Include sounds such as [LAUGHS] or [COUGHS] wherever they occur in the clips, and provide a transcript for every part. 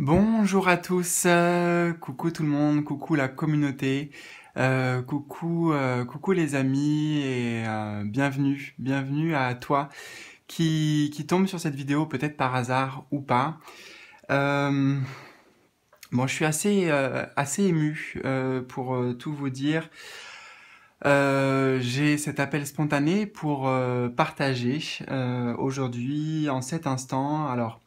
Bonjour à tous, euh, coucou tout le monde, coucou la communauté, euh, coucou, euh, coucou les amis et bienvenue, bienvenue à toi qui, qui tombe sur cette vidéo peut-être par hasard ou pas. bon, je suis assez, assez ému pour tout vous dire. J'ai cet appel spontané pour partager aujourd'hui en cet instant. Alors,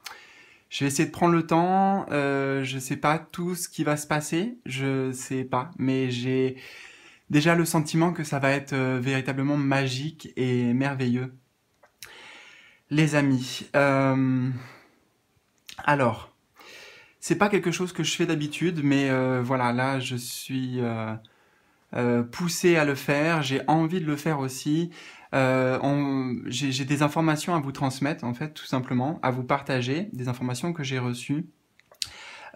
je vais essayer de prendre le temps. Je euh, je sais pas tout ce qui va se passer. Je sais pas, mais j'ai déjà le sentiment que ça va être euh, véritablement magique et merveilleux. Les amis, euh, alors, c'est pas quelque chose que je fais d'habitude, mais voilà, là je suis poussé à le faire, j'ai envie de le faire aussi. Euh, j'ai des informations à vous transmettre, en fait, tout simplement, à vous partager, des informations que j'ai reçues.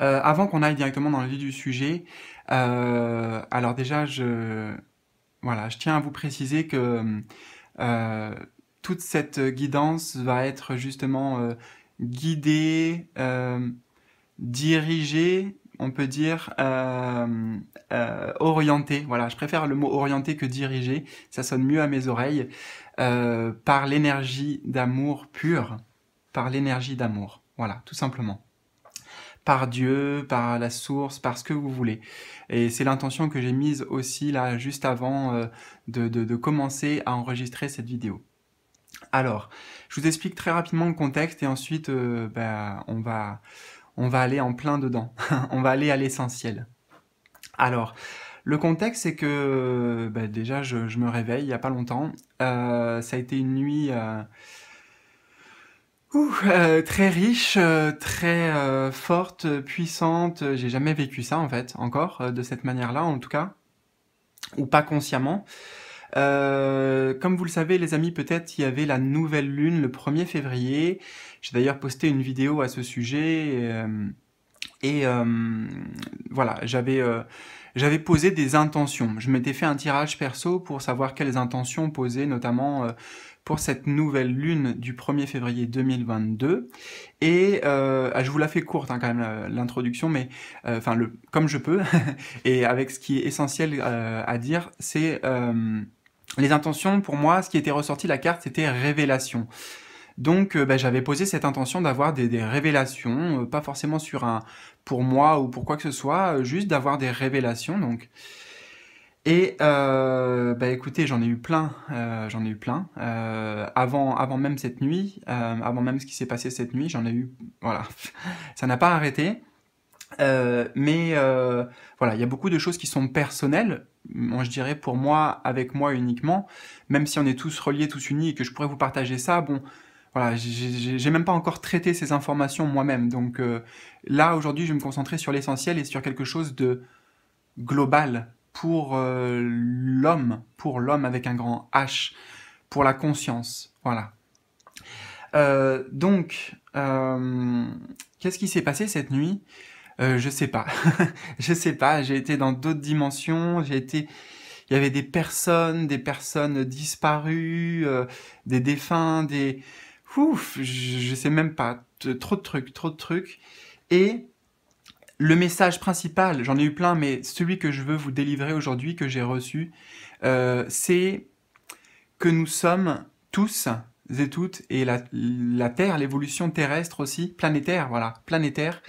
Euh, avant qu'on aille directement dans le vif du sujet, euh, alors déjà, voilà, je tiens à vous préciser que toute cette guidance va être justement guidée, dirigée on peut dire, euh, euh, orienté. Voilà, je préfère le mot orienté que dirigé. Ça sonne mieux à mes oreilles. Euh, par l'énergie d'amour pur, par l'énergie d'amour. Voilà, tout simplement. Par Dieu, par la source, par ce que vous voulez. Et c'est l'intention que j'ai mise aussi là, juste avant de, commencer à enregistrer cette vidéo. Alors, je vous explique très rapidement le contexte et ensuite, bah, on va on va aller en plein dedans, [LAUGHS] on va aller à l'essentiel. Alors, le contexte, c'est que bah, déjà, je, me réveille il n'y a pas longtemps. Euh, ça a été une nuit euh, euh, très riche, très forte, puissante. J'ai jamais vécu ça, en fait, encore, de cette manière-là, en tout cas, ou pas consciemment. Euh, comme vous le savez les amis, peut-être il y avait la nouvelle lune le 1er février. J'ai d'ailleurs posté une vidéo à ce sujet. Euh, et euh, voilà, j'avais j'avais posé des intentions. Je m'étais fait un tirage perso pour savoir quelles intentions poser, notamment pour cette nouvelle lune du 1er février 2022. Et ah, je vous la fais courte hein, quand même l'introduction, mais enfin le comme je peux. [LAUGHS] et avec ce qui est essentiel à dire, c'est les intentions, pour moi, ce qui était ressorti de la carte, c'était révélation. Donc euh, bah, j'avais posé cette intention d'avoir des, révélations, euh, pas forcément sur un pour moi ou pour quoi que ce soit, euh, juste d'avoir des révélations. Donc. Et bah, écoutez, j'en ai eu plein, j'en ai eu plein. avant, avant même cette nuit, avant même ce qui s'est passé cette nuit, j'en ai eu. Voilà. [LAUGHS] Ça n'a pas arrêté. Euh, mais euh, voilà, il y a beaucoup de choses qui sont personnelles. Moi, je dirais pour moi, avec moi uniquement, même si on est tous reliés, tous unis, et que je pourrais vous partager ça, bon, voilà, j'ai même pas encore traité ces informations moi-même. Donc euh, là, aujourd'hui, je vais me concentrer sur l'essentiel et sur quelque chose de global pour l'homme, pour l'homme avec un grand H, pour la conscience. Voilà. donc, qu'est-ce qui s'est passé cette nuit euh, je sais pas. [LAUGHS] je sais pas. J'ai été dans d'autres dimensions. J'ai été. Il y avait des personnes, des personnes disparues, euh, des défunts, des. Ouf, je, sais même pas. Trop de trucs, trop de trucs. Et le message principal, j'en ai eu plein, mais celui que je veux vous délivrer aujourd'hui, que j'ai reçu, euh, c'est que nous sommes tous et toutes, et la, la Terre, l'évolution terrestre aussi, planétaire, voilà, planétaire,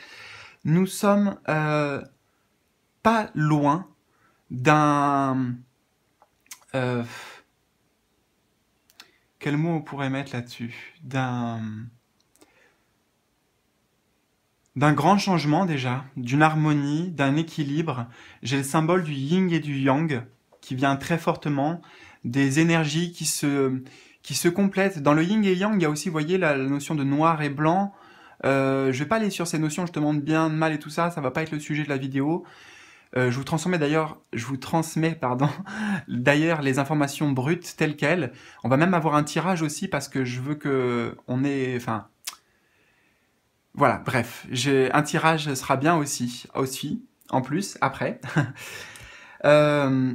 nous sommes euh, pas loin d'un... Euh, quel mot on pourrait mettre là-dessus D'un... D'un grand changement déjà, d'une harmonie, d'un équilibre. J'ai le symbole du yin et du yang qui vient très fortement, des énergies qui se, complètent. Dans le yin et yang, il y a aussi, voyez, la notion de noir et blanc, je euh, je vais pas aller sur ces notions te demande bien, mal et tout ça, ça va pas être le sujet de la vidéo. Euh, je vous transmets d'ailleurs, je vous transmets pardon, [LAUGHS] d'ailleurs les informations brutes telles quelles. On va même avoir un tirage aussi parce que je veux que on ait, enfin, voilà, bref, un tirage sera bien aussi, aussi en plus après. [LAUGHS] Euh,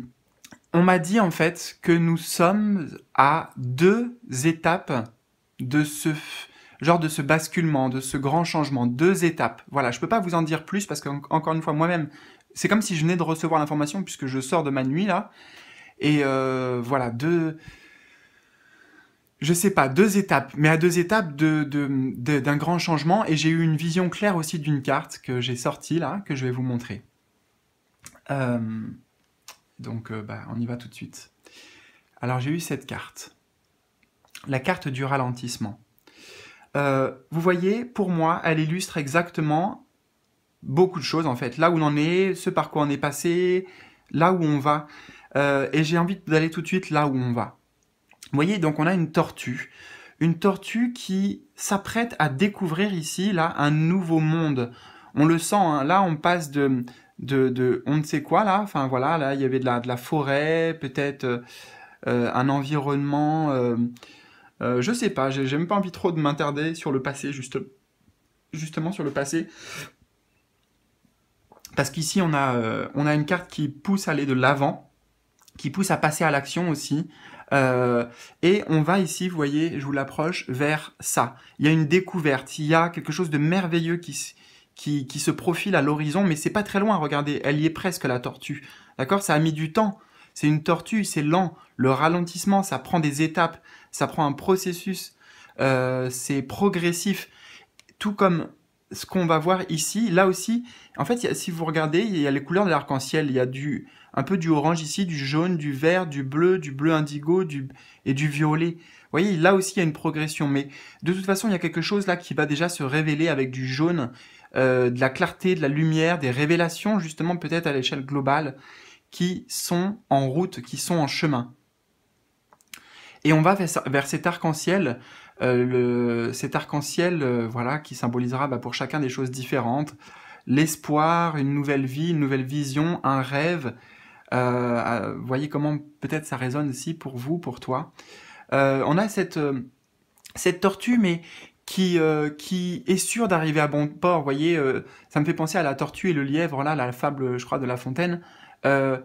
on m'a dit en fait que nous sommes à deux étapes de ce genre de ce basculement, de ce grand changement, deux étapes. Voilà, je ne peux pas vous en dire plus parce qu'encore une fois, moi-même, c'est comme si je venais de recevoir l'information puisque je sors de ma nuit là. Et euh, voilà, deux, je sais pas, deux étapes, mais à deux étapes d'un de, grand changement. Et j'ai eu une vision claire aussi d'une carte que j'ai sortie là, que je vais vous montrer. Euh, donc, euh, bah, on y va tout de suite. Alors, j'ai eu cette carte, la carte du ralentissement. Euh, vous voyez, pour moi, elle illustre exactement beaucoup de choses en fait. Là où on en est, ce par quoi on est passé, là où on va. Euh, et j'ai envie d'aller tout de suite là où on va. Vous voyez, donc on a une tortue. Une tortue qui s'apprête à découvrir ici, là, un nouveau monde. On le sent, hein. là on passe de, de, on ne sait quoi là, enfin voilà, là il y avait de la, de la forêt, peut-être euh, un environnement... Euh, je sais pas, j'ai même pas envie trop de m'interder sur le passé, juste, justement sur le passé. Parce qu'ici, on, a, euh, on a une carte qui pousse à aller de l'avant, qui pousse à passer à l'action aussi. Euh, et on va ici, vous voyez, je vous l'approche, vers ça. Il y a une découverte, il y a quelque chose de merveilleux qui, qui, se profile à l'horizon, mais c'est pas très loin, regardez, elle y est presque la tortue. D'accord Ça a mis du temps c'est une tortue, c'est lent. Le ralentissement, ça prend des étapes, ça prend un processus, euh, c'est progressif. Tout comme ce qu'on va voir ici, là aussi, en fait, si vous regardez, il y a les couleurs de l'arc-en-ciel. Il y a du, un peu du orange ici, du jaune, du vert, du bleu, du bleu indigo du, et du violet. Vous voyez, là aussi, il y a une progression. Mais de toute façon, il y a quelque chose là qui va déjà se révéler avec du jaune, euh, de la clarté, de la lumière, des révélations, justement, peut-être à l'échelle globale qui sont en route, qui sont en chemin. Et on va vers, cet arc-en-ciel, euh, cet arc-en-ciel euh, voilà, qui symbolisera bah, pour chacun des choses différentes. L'espoir, une nouvelle vie, une nouvelle vision, un rêve. Euh, voyez comment peut-être ça résonne aussi pour vous, pour toi. Euh, on a cette, cette tortue, mais qui, qui, est sûr d'arriver à bon port. Vous voyez, ça me fait penser à la tortue et le lièvre, là, la fable, je crois, de La Fontaine. Euh,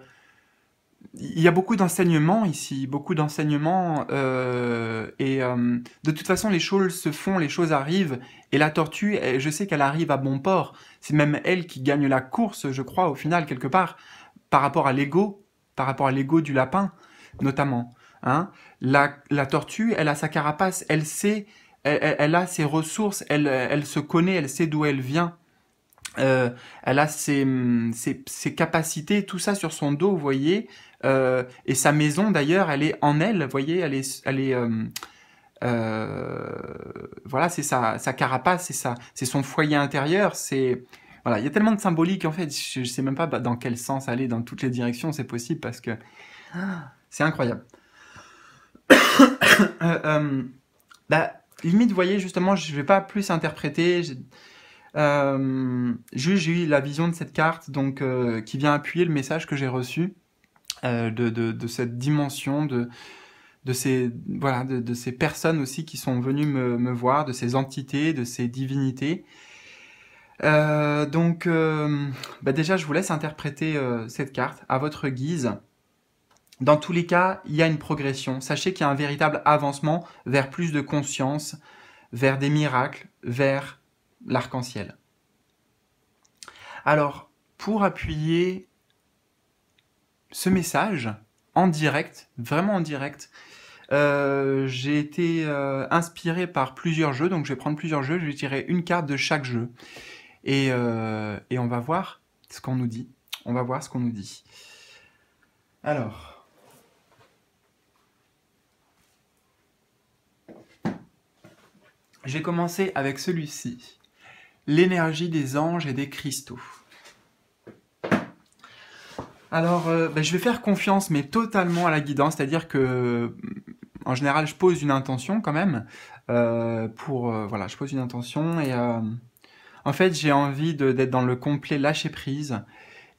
il y a beaucoup d'enseignements ici, beaucoup d'enseignements, euh, et euh, de toute façon les choses se font, les choses arrivent, et la tortue, je sais qu'elle arrive à bon port, c'est même elle qui gagne la course, je crois, au final, quelque part, par rapport à l'ego, par rapport à l'ego du lapin, notamment. Hein. La, tortue, elle a sa carapace, elle sait, elle, a ses ressources, elle se connaît, elle sait d'où elle vient, euh, elle a mm, ses, capacités, tout ça sur son dos, vous voyez. Euh, et sa maison, d'ailleurs, elle est en elle, vous voyez. Elle est, euh, voilà, c'est sa, carapace, c'est son foyer intérieur. C'est, voilà, il y a tellement de symbolique en fait. Je, ne sais même pas dans quel sens aller, dans toutes les directions, c'est possible parce que c'est incroyable. [COUGHS] Bah, limite, vous voyez, justement, je ne vais pas plus interpréter. Euh, j'ai eu la vision de cette carte donc, euh, qui vient appuyer le message que j'ai reçu euh, de, cette dimension, de, de ces voilà de, ces personnes aussi qui sont venues me, voir, de ces entités, de ces divinités. donc bah déjà je vous laisse interpréter cette carte à votre guise. Dans tous les cas, il y a une progression. Sachez qu'il y a un véritable avancement vers plus de conscience, vers des miracles, vers l'arc-en-ciel. Alors, pour appuyer ce message en direct, vraiment en direct, euh, j'ai été euh, inspiré par plusieurs jeux, donc je vais prendre plusieurs jeux, je vais tirer une carte de chaque jeu. Et, euh, et on va voir ce qu'on nous dit. On va voir ce qu'on nous dit. Alors... J'ai commencé avec celui-ci l'énergie des anges et des cristaux. Alors, euh, ben, je vais faire confiance, mais totalement à la guidance, c'est-à-dire que, en général, je pose une intention quand même. Euh, pour, euh, voilà, je pose une intention et, en fait, j'ai envie d'être dans le complet lâcher prise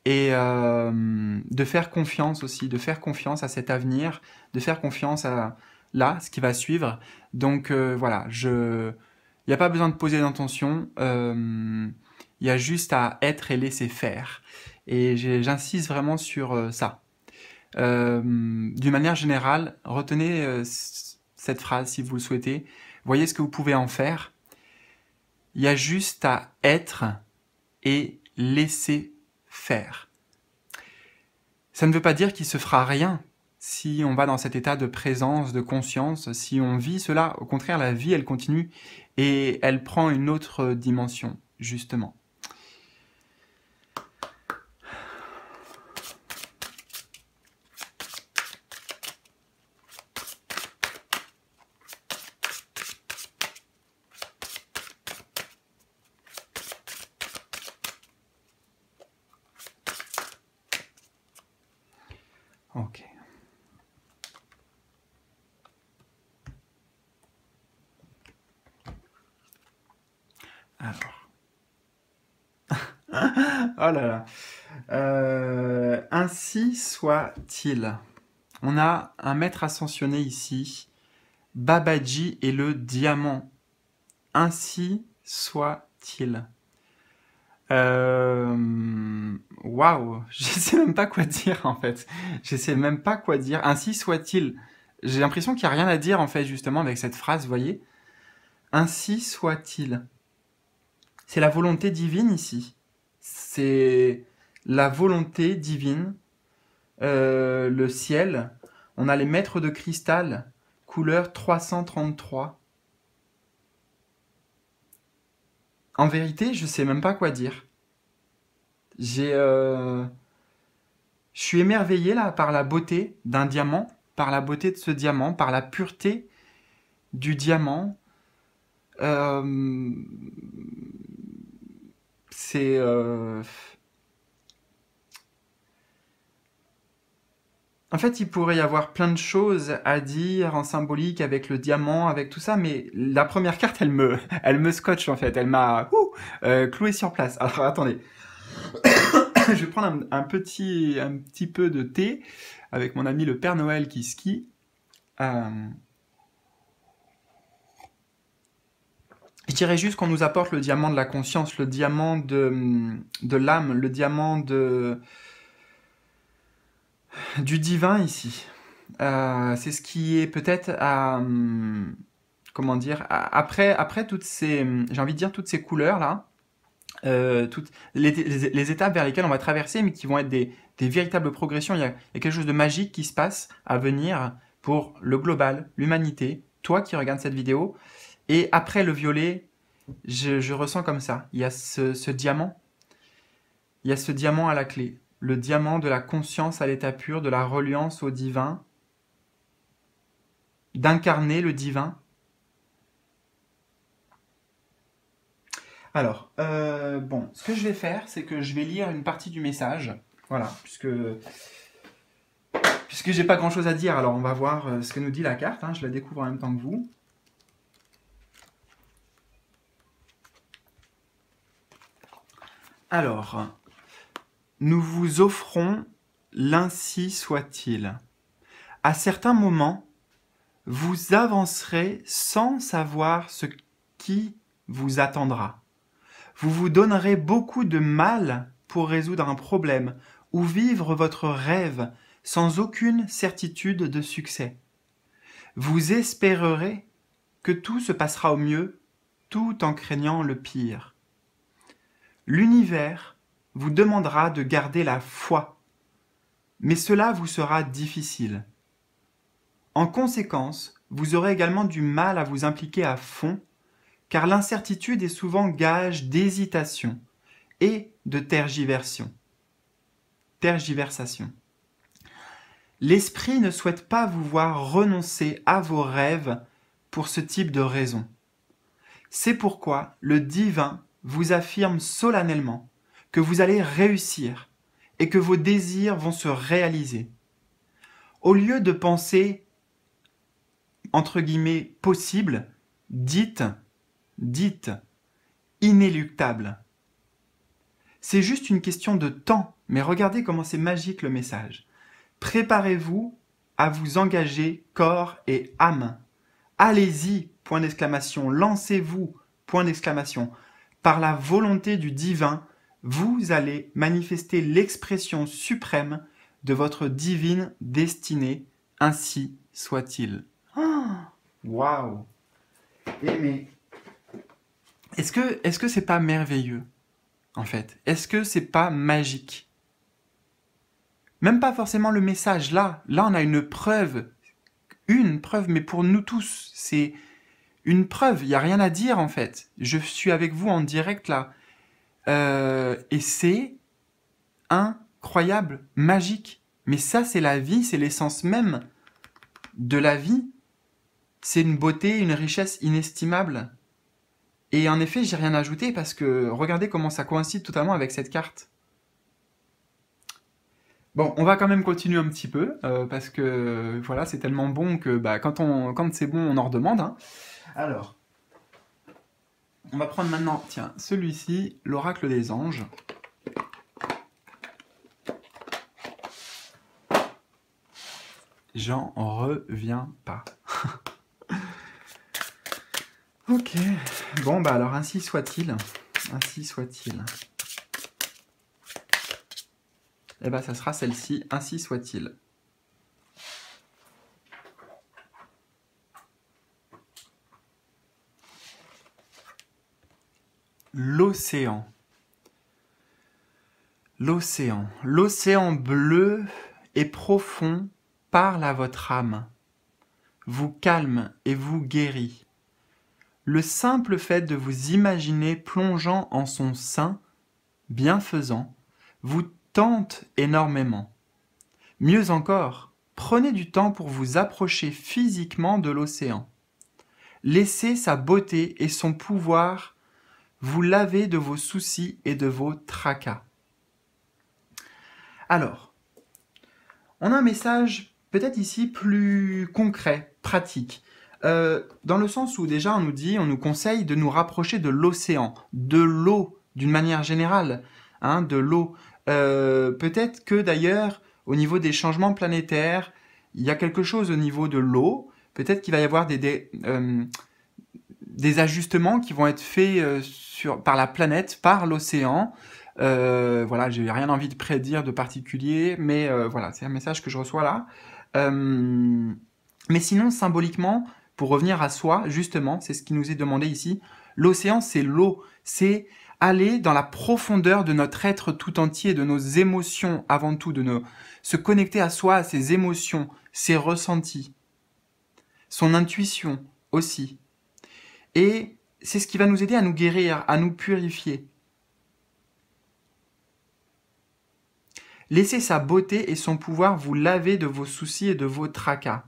et de faire confiance aussi, de faire confiance à cet avenir, de faire confiance à là, ce qui va suivre. Donc, voilà, je, il n'y a pas besoin de poser d'intention. il euh, y a juste à être et laisser faire. Et j'insiste vraiment sur euh, ça. Euh, d'une manière générale, retenez cette phrase si vous le souhaitez. Voyez ce que vous pouvez en faire. Il y a juste à être et laisser faire. Ça ne veut pas dire qu'il se fera rien, si on va dans cet état de présence, de conscience, si on vit cela, au contraire, la vie, elle continue et elle prend une autre dimension, justement. Ok. [LAUGHS] Oh là là. Euh, ainsi soit-il. On a un maître ascensionné ici. Babaji et le diamant. Ainsi soit-il. Euh, waouh, Je [LAUGHS] je sais même pas quoi dire en fait. Je sais même pas quoi dire. Ainsi soit-il. J'ai l'impression qu'il n'y a rien à dire en fait justement avec cette phrase, vous voyez. Ainsi soit-il. C'est la volonté divine ici c'est la volonté divine, euh, le ciel. On a les maîtres de cristal, couleur 333. En vérité, je sais même pas quoi dire. J'ai, euh, je suis émerveillé là par la beauté d'un diamant, par la beauté de ce diamant, par la pureté du diamant. Euh, c'est... Euh, en fait, il pourrait y avoir plein de choses à dire en symbolique avec le diamant, avec tout ça, mais la première carte, elle me, [LAUGHS] elle me scotche en fait, elle m'a euh, cloué sur place. Alors attendez, [COUGHS] je vais prendre un, petit, un petit peu de thé avec mon ami le Père Noël qui skie. Euh, Je dirais juste qu'on nous apporte le diamant de la conscience, le diamant de, l'âme, le diamant de, du divin ici. Euh, c'est ce qui est peut-être à... Hum, comment dire Après, après toutes ces... J'ai envie de dire toutes ces couleurs-là, euh, toutes les, étapes vers lesquelles on va traverser, mais qui vont être des, véritables progressions. Il il y, a, quelque chose de magique qui se passe à venir pour le global, l'humanité, toi qui regardes cette vidéo. Et après le violet, je, ressens comme ça. Il y a ce, diamant. Il y a ce diamant à la clé. Le diamant de la conscience à l'état pur, de la reliance au divin, d'incarner le divin. Alors, euh, bon, ce que je vais faire, c'est que je vais lire une partie du message. Voilà, puisque puisque j'ai pas grand chose à dire, alors on va voir euh, ce que nous dit la carte. Hein. je la découvre en même temps que vous. Alors, nous vous offrons l'ainsi soit-il. À certains moments, vous avancerez sans savoir ce qui vous attendra. Vous vous donnerez beaucoup de mal pour résoudre un problème ou vivre votre rêve sans aucune certitude de succès. Vous espérerez que tout se passera au mieux tout en craignant le pire l'univers vous demandera de garder la foi, mais cela vous sera difficile. En conséquence, vous aurez également du mal à vous impliquer à fond, car l'incertitude est souvent gage d'hésitation et de tergiversion. Tergiversation. L'esprit ne souhaite pas vous voir renoncer à vos rêves pour ce type de raison. C'est pourquoi le divin vous affirme solennellement que vous allez réussir et que vos désirs vont se réaliser. Au lieu de penser entre guillemets possible, dites, dites inéluctable. C'est juste une question de temps, mais regardez comment c'est magique le message. Préparez-vous à vous engager corps et âme. Allez-y, point d'exclamation, lancez-vous, point d'exclamation par la volonté du divin, vous allez manifester l'expression suprême de votre divine destinée, ainsi soit-il. Oh Waouh wow. Eh, est-ce que est-ce que c'est pas merveilleux en fait Est-ce que c'est pas magique Même pas forcément le message là, là on a une preuve une preuve mais pour nous tous, c'est une preuve, il n'y a rien à dire en fait. Je suis avec vous en direct là. Euh, et c'est incroyable, magique. Mais ça, c'est la vie, c'est l'essence même de la vie. C'est une beauté, une richesse inestimable. Et en effet, j'ai rien ajouté parce que regardez comment ça coïncide totalement avec cette carte. Bon, on va quand même continuer un petit peu euh, parce que voilà, c'est tellement bon que bah, quand, on, quand c'est bon, on en redemande. Hein. Alors, on va prendre maintenant, tiens, celui-ci, l'oracle des anges. J'en reviens pas. [LAUGHS] ok, bon bah alors ainsi soit-il, ainsi soit-il. Eh bah ça sera celle-ci, ainsi soit-il. L'océan. L'océan. L'océan bleu et profond parle à votre âme, vous calme et vous guérit. Le simple fait de vous imaginer plongeant en son sein, bienfaisant, vous tente énormément. Mieux encore, prenez du temps pour vous approcher physiquement de l'océan. Laissez sa beauté et son pouvoir vous l'avez de vos soucis et de vos tracas. Alors, on a un message peut-être ici plus concret, pratique, euh, dans le sens où déjà on nous dit, on nous conseille de nous rapprocher de l'océan, de l'eau d'une manière générale, hein, de l'eau. Euh, peut-être que d'ailleurs, au niveau des changements planétaires, il y a quelque chose au niveau de l'eau, peut-être qu'il va y avoir des, euh, des ajustements qui vont être faits euh, sur, par la planète, par l'océan. Voilà, euh, voilà, j'ai rien envie de prédire de particulier, mais euh, voilà, c'est un message que je reçois là. mais sinon, symboliquement, pour revenir à soi, justement, c'est ce qui nous est demandé ici. L'océan, c'est l'eau, c'est aller dans la profondeur de notre être tout entier, de nos émotions avant tout, de se connecter à soi, à ses émotions, ses ressentis, son intuition aussi, et c'est ce qui va nous aider à nous guérir, à nous purifier. Laissez sa beauté et son pouvoir vous laver de vos soucis et de vos tracas.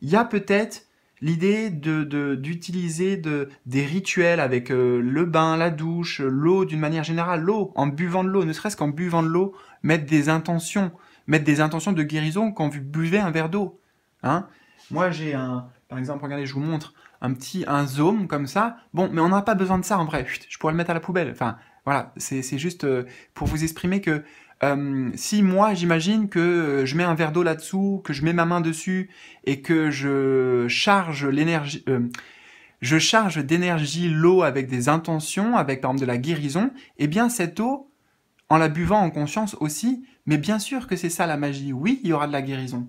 Il y a peut-être l'idée d'utiliser de, des rituels avec euh, le bain, la douche, l'eau d'une manière générale, l'eau, en buvant de l'eau, ne serait-ce qu'en buvant de l'eau, mettre des intentions, mettre des intentions de guérison quand vous buvez un verre d'eau. Hein Moi j'ai un, par exemple, regardez, je vous montre, un petit un zoom comme ça. Bon, mais on n'a pas besoin de ça en vrai. je pourrais le mettre à la poubelle. Enfin, voilà, c'est juste euh, pour vous exprimer que euh, si moi j'imagine que euh, je mets un verre d'eau là-dessous, que je mets ma main dessus et que je charge l'énergie, je charge d'énergie l'eau avec des intentions, avec par exemple de la guérison, et eh bien cette eau, en la buvant en conscience aussi, mais bien sûr que c'est ça la magie. Oui, il y aura de la guérison.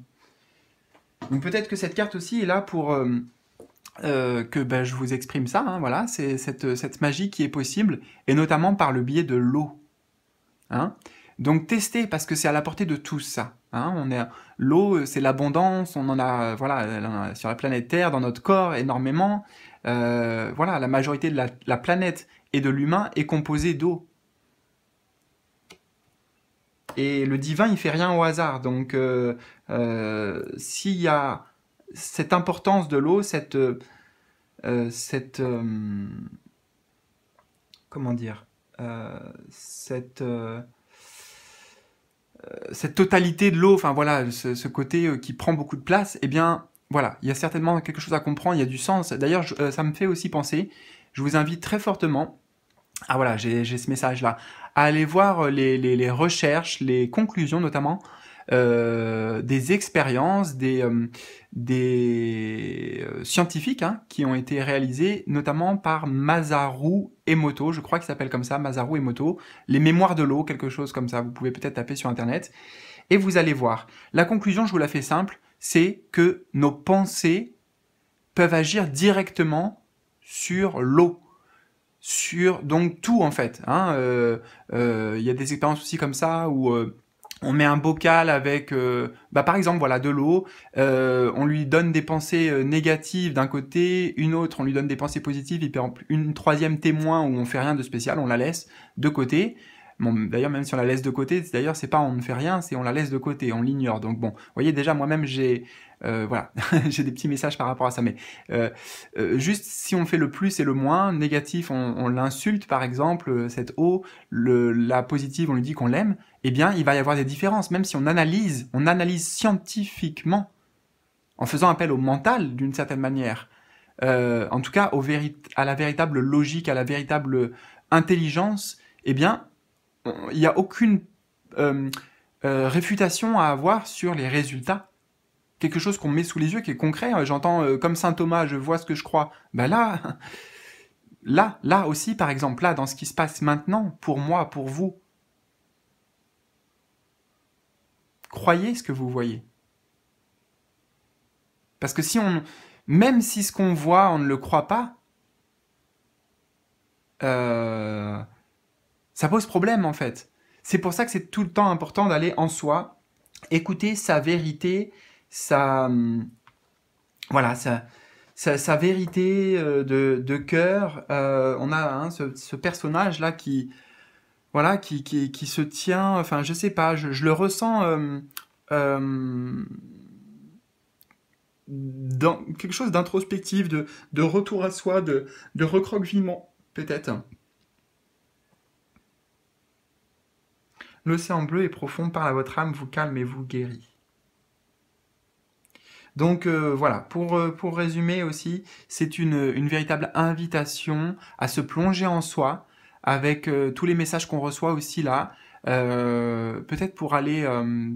Donc peut-être que cette carte aussi est là pour euh, que ben, je vous exprime ça, hein, voilà, c'est cette, cette, magie qui est possible, et notamment par le biais de l'eau. Hein. Donc testez, parce que c'est à la portée de tous ça. Hein. on l'eau, c'est l'abondance, on en a, voilà, sur la planète Terre, dans notre corps, énormément. Euh, voilà, la majorité de la, planète et de l'humain est composée d'eau. Et le divin, il fait rien au hasard. Donc, euh, s'il y a cette importance de l'eau, cette, euh, euh, cette euh, comment dire, cette cette totalité de l'eau, enfin voilà, ce, côté qui prend beaucoup de place, et eh bien voilà, il y a certainement quelque chose à comprendre, il y a du sens. D'ailleurs, ça me fait aussi penser, je vous invite très fortement, ah voilà, j'ai ce message-là, à aller voir les recherches, les conclusions notamment, euh, des expériences, des, euh, euh, scientifiques hein, qui ont été réalisées notamment par Masaru Emoto, je crois qu'il s'appelle comme ça, Masaru Emoto, les mémoires de l'eau, quelque chose comme ça, vous pouvez peut-être taper sur Internet, et vous allez voir. La conclusion, je vous la fais simple, c'est que nos pensées peuvent agir directement sur l'eau sur donc tout en fait. Hein. Il y a des expériences aussi comme ça où on met un bocal avec, euh, bah, par exemple, voilà, de l'eau. Euh, on lui donne des pensées euh, négatives d'un côté, une autre, on lui donne des pensées positives, et une troisième témoin où on fait rien de spécial, on la laisse de côté. d'ailleurs, même si on la laisse de côté, d'ailleurs, c'est pas on ne fait rien, c'est on la laisse de côté, on l'ignore. Donc bon, vous voyez déjà, moi-même, j'ai euh, voilà, [LAUGHS] j'ai des petits messages par rapport à ça. Mais euh, euh, juste si on fait le plus et le moins, négatif, on, l'insulte par exemple, cette eau, le, la positive, on lui dit qu'on l'aime, eh bien il va y avoir des différences, même si on analyse, on analyse scientifiquement, en faisant appel au mental d'une certaine manière, en tout cas au à la véritable logique, à la véritable intelligence, eh bien il n'y a aucune réfutation à avoir sur les résultats quelque chose qu'on met sous les yeux, qui est concret. Hein. J'entends euh, comme Saint Thomas, je vois ce que je crois. Ben là, [LAUGHS] là, là aussi, par exemple, là, dans ce qui se passe maintenant, pour moi, pour vous, croyez ce que vous voyez. Parce que si on, même si ce qu'on voit, on ne le croit pas, euh, ça pose problème en fait. C'est pour ça que c'est tout le temps important d'aller en soi, écouter sa vérité, sa, hum, voilà, sa, sa, vérité euh, de, de cœur. Euh, on a hein, ce, personnage-là qui, voilà, qui, qui, qui, se tient, enfin, je sais pas, je, le ressens hum, hum, dans quelque chose d'introspectif, de, retour à soi, de, de recroquevillement, peut-être. L'océan bleu est profond, parle à votre âme, vous calme et vous guérit. Donc euh, voilà, euh, pour, résumer aussi, c'est une, véritable invitation à se plonger en soi avec euh, tous les messages qu'on reçoit aussi là, peut-être pour aller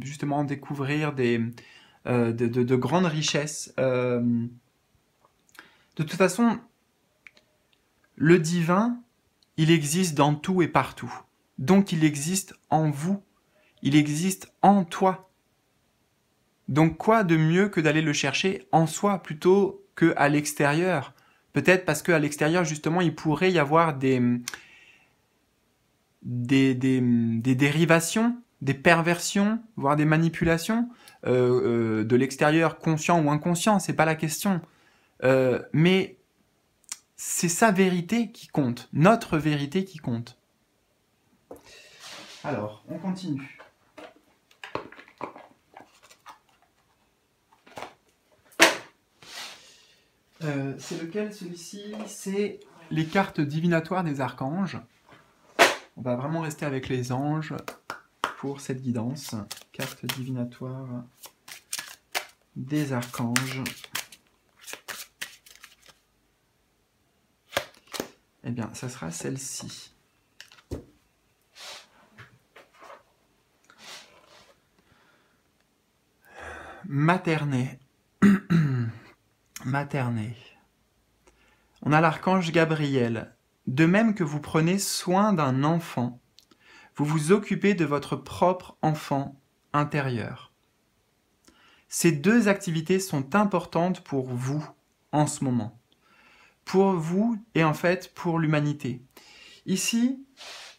justement découvrir de, de, grandes richesses. de toute façon, le divin, il existe dans tout et partout. Donc il existe en vous, il existe en toi. Donc quoi de mieux que d'aller le chercher en soi plutôt que à l'extérieur Peut-être parce qu'à l'extérieur, justement, il pourrait y avoir des, hum, hum, des, dérivations, des perversions, voire des manipulations euh, euh, de l'extérieur, conscient ou inconscient, c'est pas la question. Euh, mais c'est sa vérité qui compte, notre vérité qui compte. Alors, on continue. Euh, c'est lequel celui-ci C'est les cartes divinatoires des archanges. On va vraiment rester avec les anges pour cette guidance. Carte divinatoire des archanges. Eh bien, ça sera celle-ci. Maternée materné. On a l'archange Gabriel. De même que vous prenez soin d'un enfant, vous vous occupez de votre propre enfant intérieur. Ces deux activités sont importantes pour vous en ce moment. Pour vous et en fait pour l'humanité. Ici,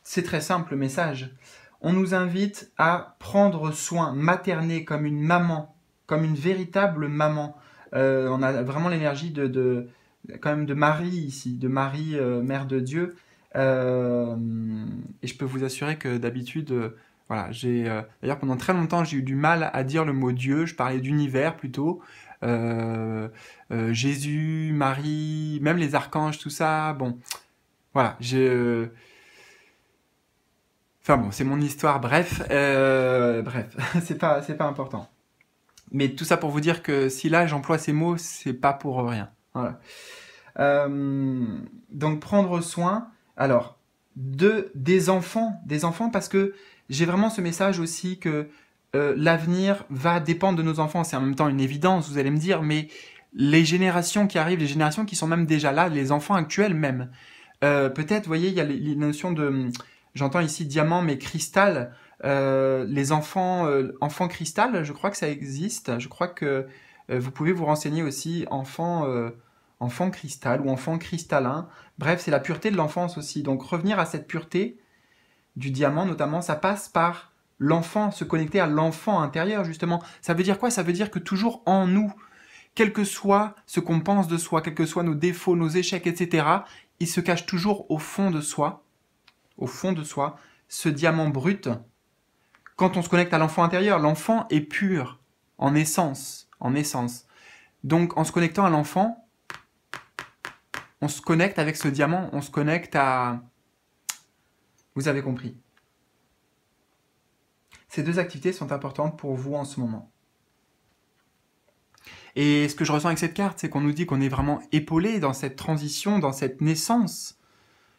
c'est très simple le message. On nous invite à prendre soin, materné comme une maman, comme une véritable maman, euh, on a vraiment l'énergie de, quand même de Marie ici, de Marie, euh, mère de Dieu. Euh, et je peux vous assurer que d'habitude, voilà, j'ai d'ailleurs pendant très longtemps j'ai eu du mal à dire le mot Dieu. Je parlais d'univers plutôt. Jésus, Marie, même les archanges, tout ça. Bon, voilà, j'ai. Enfin bon, c'est mon histoire. Bref, bref, [LAUGHS] c'est pas, c'est pas important. Mais tout ça pour vous dire que si là j'emploie ces mots, c'est pas pour rien. Euh, donc prendre soin, alors, de, des enfants, des enfants parce que j'ai vraiment ce message aussi que euh, l'avenir va dépendre de nos enfants. C'est en même temps une évidence, vous allez me dire, mais les générations qui arrivent, les générations qui sont même déjà là, les enfants actuels même. Euh, peut-être, vous voyez, il y a les notions de, j'entends ici diamant, mais cristal. Euh, les enfants, euh, enfants cristal, je crois que ça existe. Je crois que euh, vous pouvez vous renseigner aussi enfants enfant cristal ou enfants cristallin. Bref, c'est la pureté de l'enfance aussi. Donc revenir à cette pureté du diamant notamment, ça passe par l'enfant, se connecter à l'enfant intérieur justement. Ça veut dire quoi Ça veut dire que toujours en nous, quel que soit ce qu'on pense de soi, quels que soient nos défauts, nos échecs, etc., il se cache toujours au fond de soi, au fond de soi, ce diamant brut quand on se connecte à l'enfant intérieur, l'enfant est pur en essence, en essence. Donc en se connectant à l'enfant, on se connecte avec ce diamant, on se connecte à... Vous avez compris. Ces deux activités sont importantes pour vous en ce moment. Et ce que je ressens avec cette carte, c'est qu'on nous dit qu'on est vraiment épaulé dans cette transition, dans cette naissance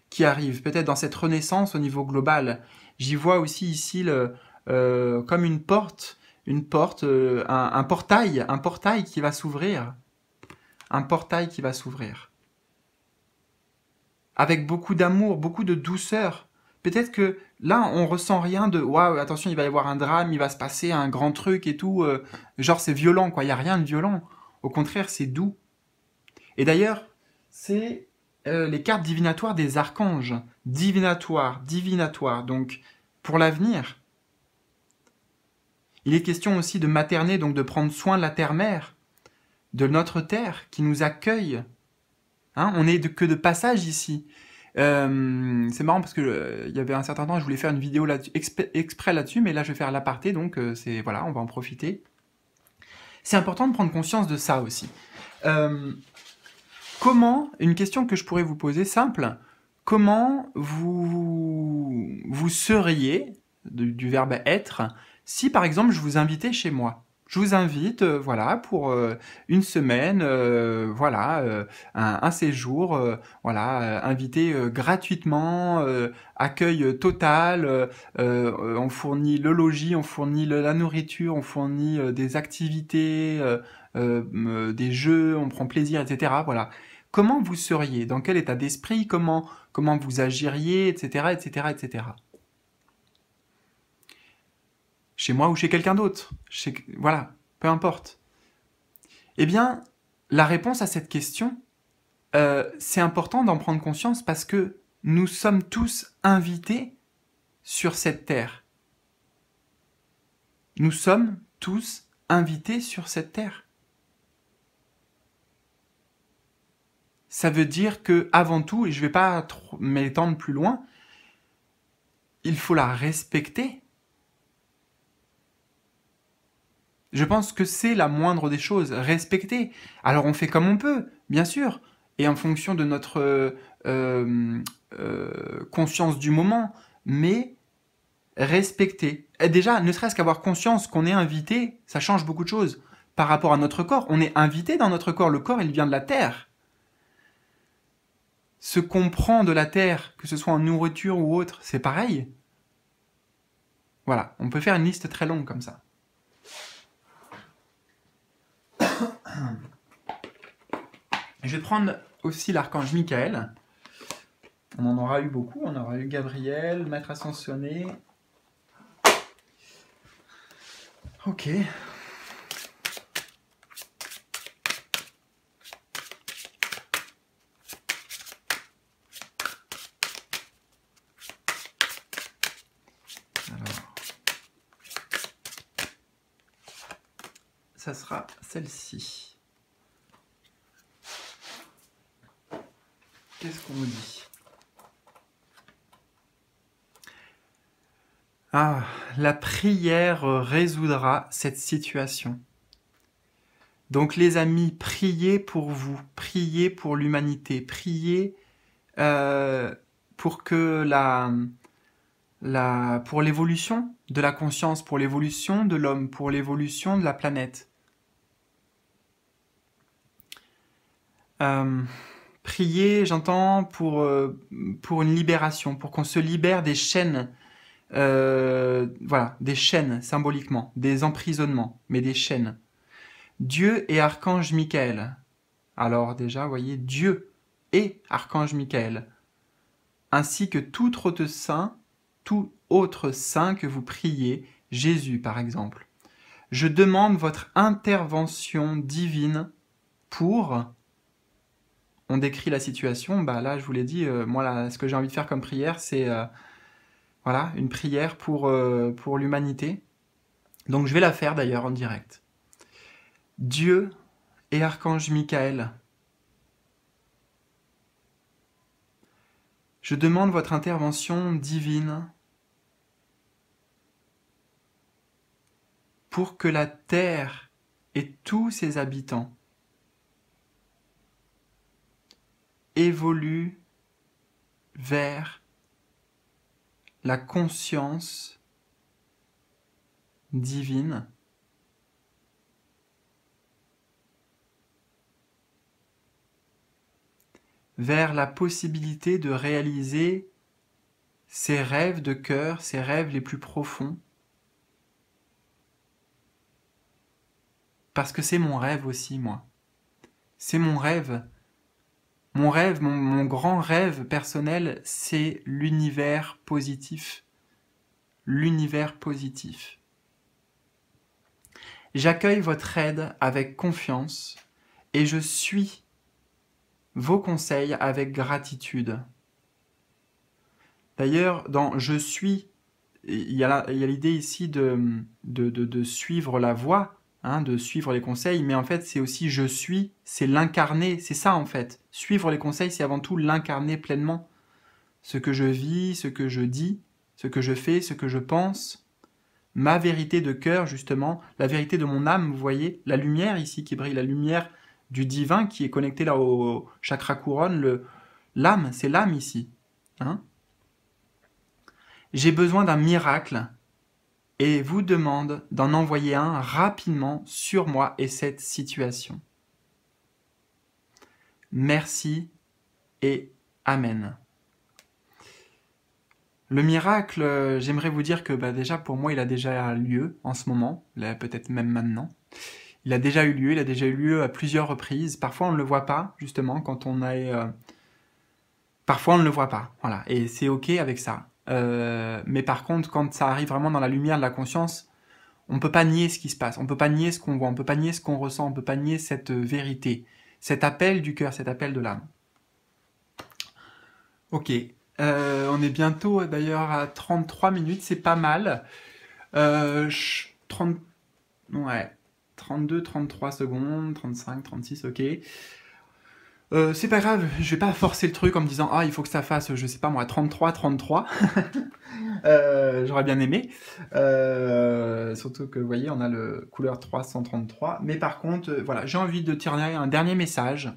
qui arrive, peut-être dans cette renaissance au niveau global. J'y vois aussi ici le, euh, comme une porte, une porte, euh, un, portail, un portail qui va s'ouvrir, un portail qui va s'ouvrir. Avec beaucoup d'amour, beaucoup de douceur. Peut-être que là, on ressent rien de waouh, attention, il va y avoir un drame, il va se passer un grand truc et tout. Euh, genre, c'est violent, quoi. Il n'y a rien de violent. Au contraire, c'est doux. Et d'ailleurs, c'est les cartes divinatoires des archanges. Divinatoires, divinatoires. Donc, pour l'avenir, il est question aussi de materner, donc de prendre soin de la terre-mère, de notre terre qui nous accueille. Hein, on n'est que de passage ici. Euh, c'est marrant parce que euh, il y avait un certain temps, je voulais faire une vidéo là exprès là-dessus, mais là je vais faire l'aparté, donc euh, c'est voilà, on va en profiter. C'est important de prendre conscience de ça aussi. comment, une question que je pourrais vous poser simple, comment vous vous seriez du verbe être si par exemple je vous invitais chez moi, je vous invite, euh, voilà, pour euh, une semaine, euh, voilà, un, séjour, voilà, invité gratuitement, accueil total, on fournit le logis, on fournit la nourriture, on fournit des activités, des jeux, on prend plaisir, etc. Voilà. Comment vous seriez Dans quel état d'esprit Comment comment vous agiriez, etc., etc., etc chez moi ou chez quelqu'un d'autre, voilà, peu importe. Eh bien, la réponse à cette question, euh, c'est important d'en prendre conscience parce que nous sommes tous invités sur cette terre. Nous sommes tous invités sur cette terre. Ça veut dire que, avant tout, et je ne vais pas m'étendre plus loin, il faut la respecter Je pense que c'est la moindre des choses, respecter. Alors on fait comme on peut, bien sûr, et en fonction de notre euh, euh, euh, conscience du moment, mais respecter. Et déjà, ne serait-ce qu'avoir conscience qu'on est invité, ça change beaucoup de choses par rapport à notre corps. On est invité dans notre corps, le corps il vient de la terre. Ce qu'on prend de la terre, que ce soit en nourriture ou autre, c'est pareil. Voilà, on peut faire une liste très longue comme ça. [COUGHS] Je vais prendre aussi l'archange Michael. On en aura eu beaucoup. On aura eu Gabriel, Maître Ascensionné. Ok, celle-ci. Qu'est-ce qu'on vous dit Ah, la prière résoudra cette situation. Donc les amis, priez pour vous, priez pour l'humanité, priez euh, pour que la, la pour l'évolution de la conscience, pour l'évolution de l'homme, pour l'évolution de la planète. Euh, prier, j'entends, pour, euh, pour une libération, pour qu'on se libère des chaînes, euh, voilà, des chaînes symboliquement, des emprisonnements, mais des chaînes. Dieu et archange Michael. Alors déjà, vous voyez, Dieu et archange Michael, ainsi que tout autre saint, tout autre saint que vous priez, Jésus par exemple. Je demande votre intervention divine pour on décrit la situation, bah là, je vous l'ai dit, euh, moi, là, ce que j'ai envie de faire comme prière, c'est euh, voilà, une prière pour, euh, pour l'humanité. Donc je vais la faire d'ailleurs en direct. Dieu et archange Michael, je demande votre intervention divine pour que la terre et tous ses habitants évolue vers la conscience divine. vers la possibilité de réaliser ses rêves de cœur, ses rêves les plus profonds. Parce que c'est mon rêve aussi, moi. C'est mon rêve mon rêve, mon, grand rêve personnel, c'est l'univers positif. L'univers positif. J'accueille votre aide avec confiance et je suis vos conseils avec gratitude. D'ailleurs, dans Je suis, il y a l'idée ici de, suivre la voie. Hein, de suivre les conseils, mais en fait c'est aussi je suis, c'est l'incarner, c'est ça en fait. Suivre les conseils, c'est avant tout l'incarner pleinement. Ce que je vis, ce que je dis, ce que je fais, ce que je pense, ma vérité de cœur justement, la vérité de mon âme, vous voyez, la lumière ici qui brille, la lumière du divin qui est connectée là au chakra couronne, le l'âme, c'est l'âme ici. Hein. J'ai besoin d'un miracle et vous demande d'en envoyer un rapidement sur moi et cette situation. Merci et Amen. Le miracle, j'aimerais vous dire que bah, déjà pour moi il a déjà lieu en ce moment, peut-être même maintenant. Il a déjà eu lieu, il a déjà eu lieu à plusieurs reprises. Parfois on ne le voit pas, justement, quand on a... Euh, parfois on ne le voit pas, voilà. Et c'est ok avec ça. Euh, mais par contre, quand ça arrive vraiment dans la lumière de la conscience, on peut pas nier ce qui se passe, on peut pas nier ce qu'on voit, on peut pas nier ce qu'on ressent, on peut pas nier cette euh, vérité, cet appel du cœur, cet appel de l'âme. Ok, euh, on est bientôt d'ailleurs à 33 minutes, c'est pas mal. 32, 33 secondes, 35, 36, ok. Euh, c'est pas grave, je vais pas forcer le truc en me disant ah il faut que ça fasse je sais pas moi 33 33. [LAUGHS] Euh, j'aurais bien aimé. Euh, surtout que vous voyez on a le couleur 333. Mais par contre voilà j'ai envie de tirer un dernier message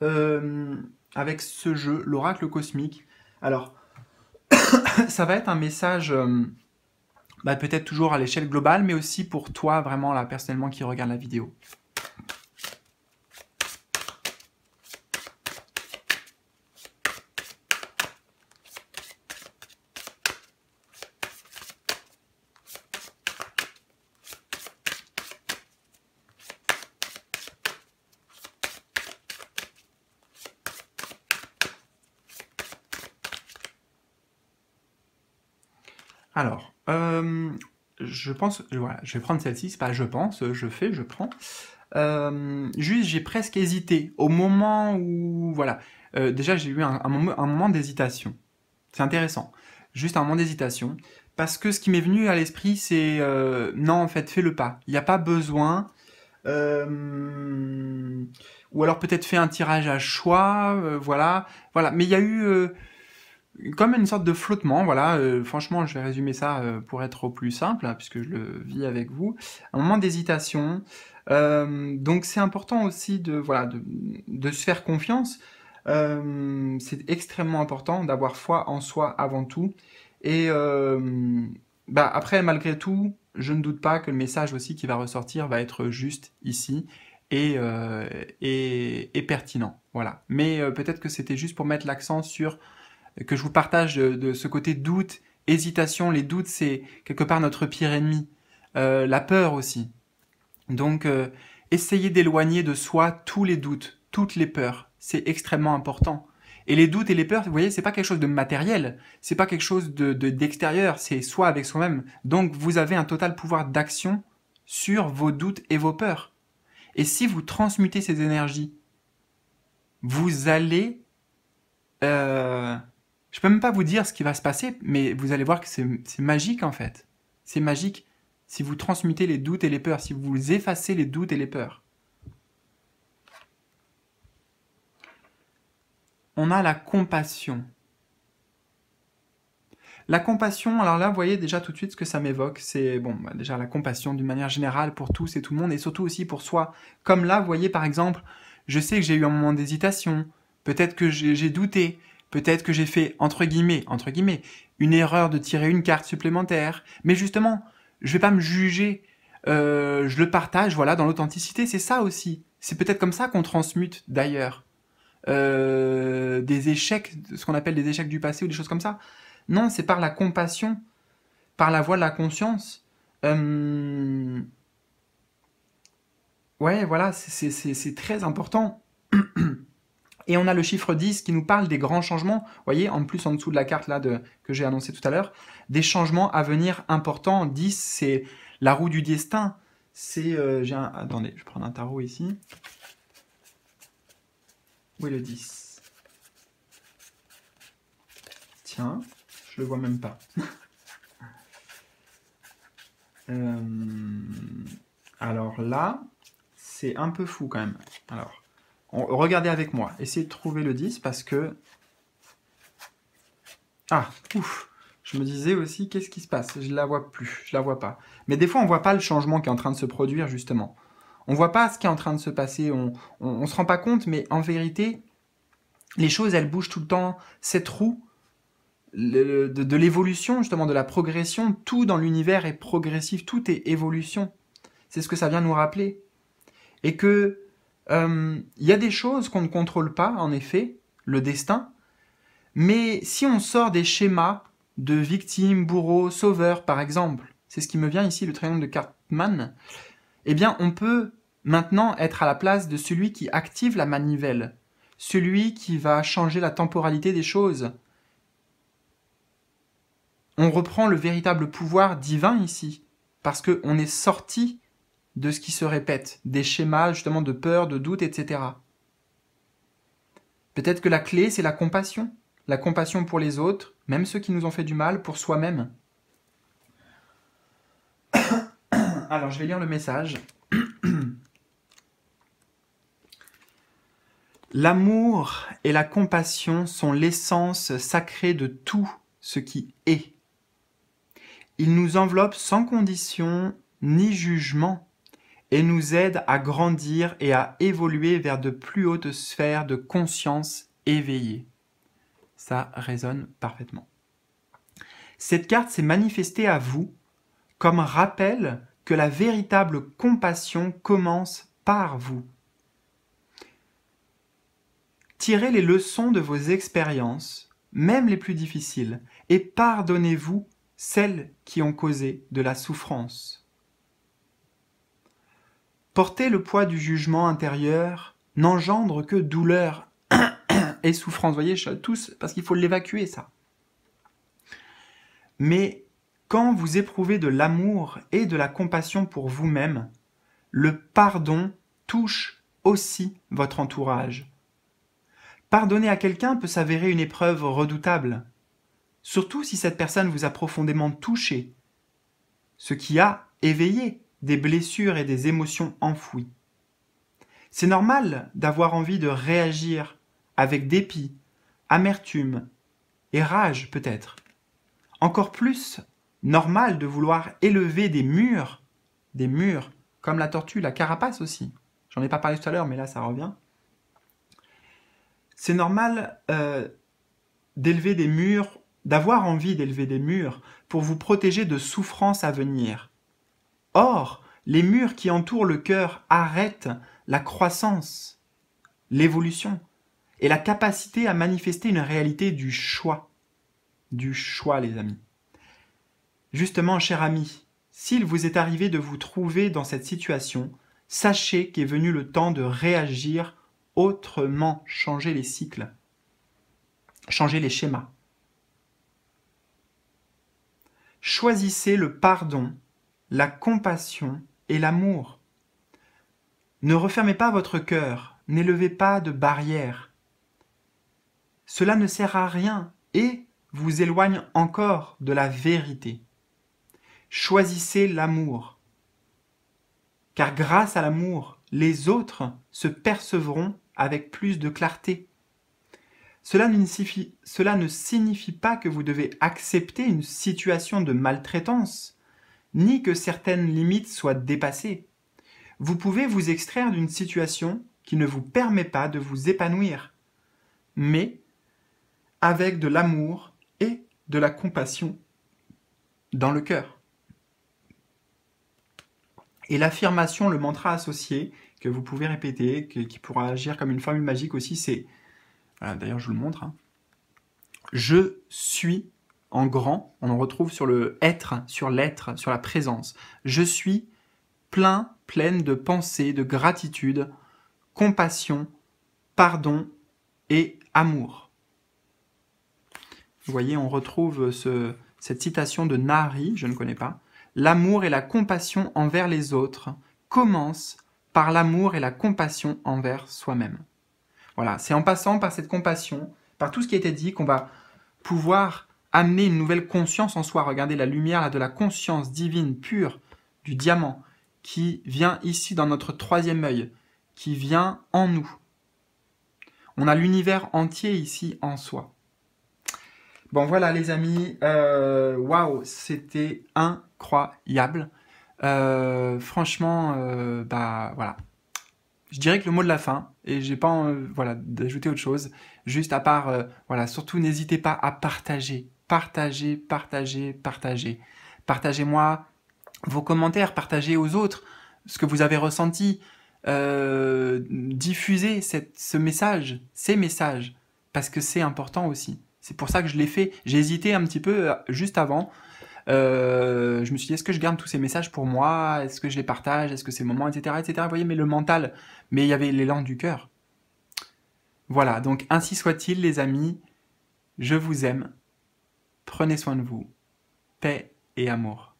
avec ce jeu l'oracle cosmique. Alors [COUGHS] ça va être un message bah, peut-être toujours à l'échelle globale mais aussi pour toi vraiment là personnellement qui regarde la vidéo. Euh, je vais prendre celle-ci, c'est pas je pense, euh, je fais, je prends. Euh, juste, j'ai presque hésité au moment où, voilà, déjà j'ai eu un, moment, d'hésitation. C'est intéressant. Juste un moment d'hésitation. Parce que ce qui m'est venu à l'esprit, c'est non, en fait, fais le pas. Il n'y a pas besoin. ou alors peut-être fais un tirage à choix, voilà, voilà. Mais il y a eu comme une sorte de flottement, voilà. Euh, franchement, je vais résumer ça euh, pour être au plus simple, hein, puisque je le vis avec vous. Un moment d'hésitation. Euh, donc, c'est important aussi de se faire confiance. c'est extrêmement important d'avoir foi en soi avant tout. Et bah, après, malgré tout, je ne doute pas que le message aussi qui va ressortir va être juste ici et, et, et pertinent. Voilà. Mais peut-être que c'était juste pour mettre l'accent sur que je vous partage de, ce côté doute, hésitation. Les doutes, c'est quelque part notre pire ennemi. Euh, la peur aussi. Donc, euh, essayez d'éloigner de soi tous les doutes, toutes les peurs. C'est extrêmement important. Et les doutes et les peurs, vous voyez, c'est pas quelque chose de matériel, c'est pas quelque chose de d'extérieur, c'est soi avec soi-même. Donc, vous avez un total pouvoir d'action sur vos doutes et vos peurs. Et si vous transmutez ces énergies, vous allez euh, je peux même pas vous dire ce qui va se passer, mais vous allez voir que c'est magique en fait. C'est magique si vous transmutez les doutes et les peurs, si vous effacez les doutes et les peurs. On a la compassion. La compassion, alors là, vous voyez déjà tout de suite ce que ça m'évoque. C'est, bon, bah, déjà la compassion d'une manière générale pour tous et tout le monde, et surtout aussi pour soi. Comme là, vous voyez par exemple, je sais que j'ai eu un moment d'hésitation, peut-être que j'ai douté, Peut-être que j'ai fait, entre guillemets, entre guillemets, une erreur de tirer une carte supplémentaire. Mais justement, je vais pas me juger. Euh, je le partage, voilà, dans l'authenticité. C'est ça aussi. C'est peut-être comme ça qu'on transmute d'ailleurs euh, des échecs, ce qu'on appelle des échecs du passé ou des choses comme ça. Non, c'est par la compassion, par la voie de la conscience. Euh, ouais, voilà, c'est très important. [CLEARS THROAT] Et on a le chiffre 10 qui nous parle des grands changements, vous voyez, en plus en dessous de la carte là de, que j'ai annoncé tout à l'heure, des changements à venir importants. 10, c'est la roue du destin. C'est, euh, j'ai attendez, je prends un tarot ici. Où est le 10 Tiens, je le vois même pas. [LAUGHS] Euh, alors là, c'est un peu fou quand même. Alors, regardez avec moi. Essayez de trouver le 10 parce que... Ah, ouf Je me disais aussi, qu'est-ce qui se passe Je la vois plus, je la vois pas. Mais des fois, on voit pas le changement qui est en train de se produire, justement. On voit pas ce qui est en train de se passer, on, ne se rend pas compte, mais en vérité, les choses, elles bougent tout le temps. Cette roue de, de l'évolution, justement, de la progression, tout dans l'univers est progressif, tout est évolution. C'est ce que ça vient nous rappeler. Et que il euh, y a des choses qu'on ne contrôle pas, en effet, le destin, mais si on sort des schémas de victimes, bourreaux, sauveurs, par exemple, c'est ce qui me vient ici, le triangle de Cartman, eh bien on peut maintenant être à la place de celui qui active la manivelle, celui qui va changer la temporalité des choses. On reprend le véritable pouvoir divin ici, parce qu'on est sorti de ce qui se répète, des schémas justement de peur, de doute, etc. Peut-être que la clé, c'est la compassion. La compassion pour les autres, même ceux qui nous ont fait du mal, pour soi-même. [COUGHS] Alors, je vais lire le message. [COUGHS] L'amour et la compassion sont l'essence sacrée de tout ce qui est. Ils nous enveloppent sans condition ni jugement et nous aide à grandir et à évoluer vers de plus hautes sphères de conscience éveillée. Ça résonne parfaitement. Cette carte s'est manifestée à vous comme rappel que la véritable compassion commence par vous. Tirez les leçons de vos expériences, même les plus difficiles, et pardonnez-vous celles qui ont causé de la souffrance. Porter le poids du jugement intérieur n'engendre que douleur [COUGHS] et souffrance. Vous voyez, tous, parce qu'il faut l'évacuer, ça. Mais quand vous éprouvez de l'amour et de la compassion pour vous-même, le pardon touche aussi votre entourage. Pardonner à quelqu'un peut s'avérer une épreuve redoutable, surtout si cette personne vous a profondément touché, ce qui a éveillé des blessures et des émotions enfouies. C'est normal d'avoir envie de réagir avec dépit, amertume et rage peut-être. Encore plus normal de vouloir élever des murs, des murs, comme la tortue, la carapace aussi. J'en ai pas parlé tout à l'heure, mais là ça revient. C'est normal euh, d'élever des murs, d'avoir envie d'élever des murs pour vous protéger de souffrances à venir, Or, les murs qui entourent le cœur arrêtent la croissance, l'évolution et la capacité à manifester une réalité du choix. Du choix, les amis. Justement, cher ami, s'il vous est arrivé de vous trouver dans cette situation, sachez qu'est venu le temps de réagir autrement, changer les cycles, changer les schémas. Choisissez le pardon la compassion et l'amour. Ne refermez pas votre cœur, n'élevez pas de barrières. Cela ne sert à rien et vous éloigne encore de la vérité. Choisissez l'amour, car grâce à l'amour, les autres se percevront avec plus de clarté. Cela ne, signifie, cela ne signifie pas que vous devez accepter une situation de maltraitance, ni que certaines limites soient dépassées. Vous pouvez vous extraire d'une situation qui ne vous permet pas de vous épanouir, mais avec de l'amour et de la compassion dans le cœur. Et l'affirmation, le mantra associé, que vous pouvez répéter, qui pourra agir comme une formule magique aussi, c'est, d'ailleurs je vous le montre, hein. je suis en grand, on en retrouve sur le être, sur l'être, sur la présence. Je suis plein, pleine de pensées, de gratitude, compassion, pardon et amour. Vous voyez, on retrouve cette citation de Nari, je ne connais pas. L'amour et la compassion envers les autres commencent par l'amour et la compassion envers soi-même. Voilà, c'est en passant par cette compassion, par tout ce qui a été dit, qu'on va pouvoir amener une nouvelle conscience en soi. Regardez la lumière là, de la conscience divine pure du diamant qui vient ici dans notre troisième œil, qui vient en nous. On a l'univers entier ici en soi. Bon voilà les amis, euh, waouh, c'était incroyable. Euh, franchement, euh, bah voilà. Je dirais que le mot de la fin, et j'ai pas voilà d'ajouter autre chose. Juste à part, voilà, surtout n'hésitez pas à partager partagez, partagez, partagez. Partagez-moi vos commentaires, partagez aux autres ce que vous avez ressenti, euh, diffusez cette, ce message, ces messages, parce que c'est important aussi. C'est pour ça que je l'ai fait. J'ai hésité un petit peu euh, juste avant. Euh, je me suis dit, est-ce que je garde tous ces messages pour moi Est-ce que je les partage Est-ce que c'est moment etc., etc. Vous voyez, mais le mental. Mais il y avait l'élan du cœur. Voilà, donc ainsi soit-il, les amis. Je vous aime. Prenez soin de vous. Paix et amour.